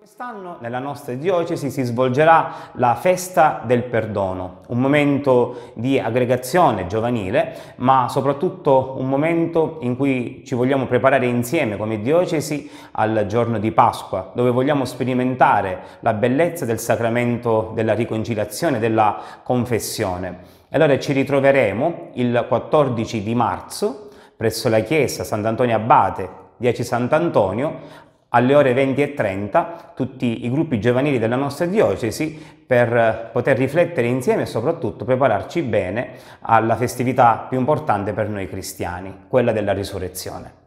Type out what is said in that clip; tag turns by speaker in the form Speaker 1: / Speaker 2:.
Speaker 1: Quest'anno nella nostra diocesi si svolgerà la festa del perdono, un momento di aggregazione giovanile, ma soprattutto un momento in cui ci vogliamo preparare insieme come diocesi al giorno di Pasqua, dove vogliamo sperimentare la bellezza del sacramento della riconciliazione, della confessione. E allora ci ritroveremo il 14 di marzo presso la chiesa Sant'Antonio Abate, 10 Sant'Antonio alle ore 20 e 30 tutti i gruppi giovanili della nostra diocesi per eh, poter riflettere insieme e soprattutto prepararci bene alla festività più importante per noi cristiani, quella della risurrezione.